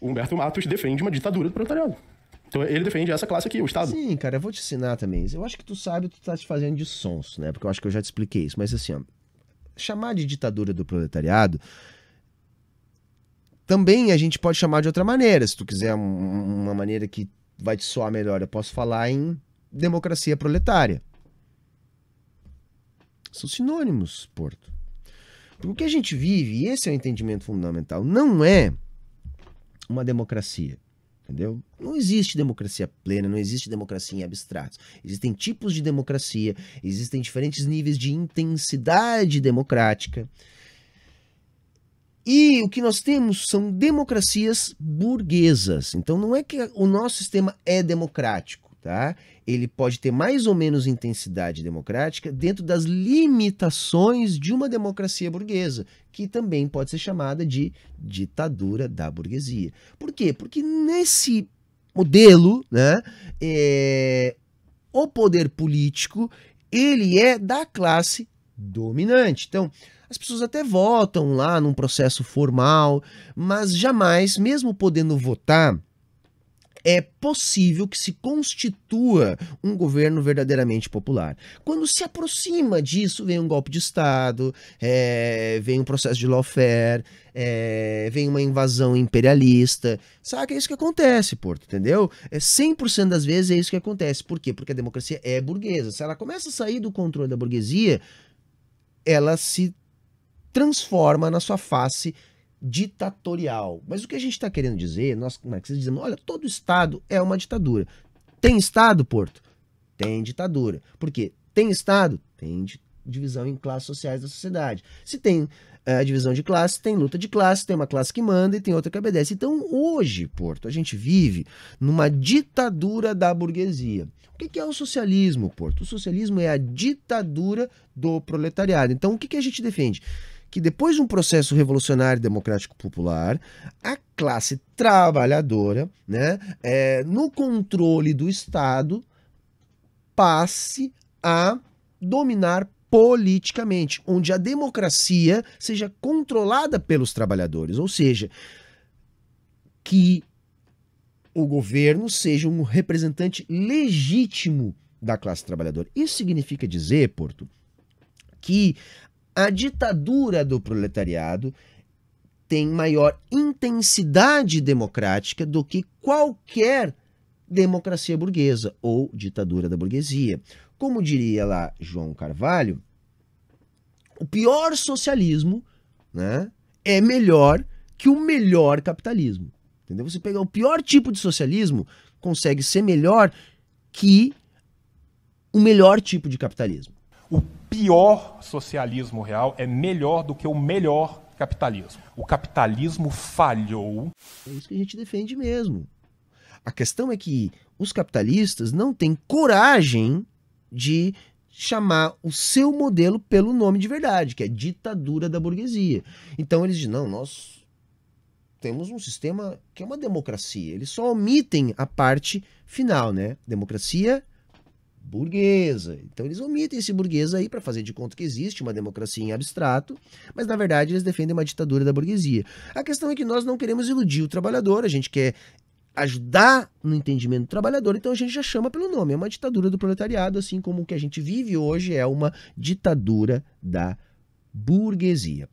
o Humberto Matos defende uma ditadura do proletariado. Então ele defende essa classe aqui, o Estado. Sim, cara, eu vou te ensinar também. Eu acho que tu sabe, tu tá te fazendo de sons, né? Porque eu acho que eu já te expliquei isso. Mas assim, ó, chamar de ditadura do proletariado também a gente pode chamar de outra maneira. Se tu quiser uma maneira que vai te soar melhor, eu posso falar em democracia proletária. São sinônimos, Porto. Porque o que a gente vive, e esse é o entendimento fundamental, não é uma democracia. Entendeu? Não existe democracia plena, não existe democracia em abstrato. Existem tipos de democracia, existem diferentes níveis de intensidade democrática. E o que nós temos são democracias burguesas. Então não é que o nosso sistema é democrático tá? Ele pode ter mais ou menos intensidade democrática dentro das limitações de uma democracia burguesa, que também pode ser chamada de ditadura da burguesia. Por quê? Porque nesse modelo, né, é, o poder político ele é da classe dominante. Então, as pessoas até votam lá num processo formal, mas jamais, mesmo podendo votar, é possível que se constitua um governo verdadeiramente popular. Quando se aproxima disso, vem um golpe de Estado, é, vem um processo de lawfare, é, vem uma invasão imperialista. Sabe que É isso que acontece, Porto, entendeu? É 100% das vezes é isso que acontece. Por quê? Porque a democracia é burguesa. Se ela começa a sair do controle da burguesia, ela se transforma na sua face ditatorial. Mas o que a gente está querendo dizer, nós marxistas né, dizemos, olha, todo Estado é uma ditadura. Tem Estado, Porto? Tem ditadura. Por quê? Tem Estado? Tem ditadura divisão em classes sociais da sociedade. Se tem a eh, divisão de classe, tem luta de classe, tem uma classe que manda e tem outra que obedece. Então, hoje, Porto, a gente vive numa ditadura da burguesia. O que é o socialismo, Porto? O socialismo é a ditadura do proletariado. Então, o que a gente defende? Que depois de um processo revolucionário democrático popular, a classe trabalhadora, né, é, no controle do Estado, passe a dominar politicamente, onde a democracia seja controlada pelos trabalhadores, ou seja, que o governo seja um representante legítimo da classe trabalhadora. Isso significa dizer, Porto, que a ditadura do proletariado tem maior intensidade democrática do que qualquer democracia burguesa ou ditadura da burguesia. Como diria lá João Carvalho, o pior socialismo né, é melhor que o melhor capitalismo. Entendeu? Você pegar o pior tipo de socialismo, consegue ser melhor que o melhor tipo de capitalismo. O pior socialismo real é melhor do que o melhor capitalismo. O capitalismo falhou. É isso que a gente defende mesmo. A questão é que os capitalistas não têm coragem de chamar o seu modelo pelo nome de verdade, que é ditadura da burguesia. Então eles dizem: não, nós temos um sistema que é uma democracia. Eles só omitem a parte final, né? Democracia burguesa. Então eles omitem esse burguês aí para fazer de conta que existe uma democracia em abstrato, mas na verdade eles defendem uma ditadura da burguesia. A questão é que nós não queremos iludir o trabalhador, a gente quer ajudar no entendimento do trabalhador, então a gente já chama pelo nome. É uma ditadura do proletariado, assim como o que a gente vive hoje é uma ditadura da burguesia.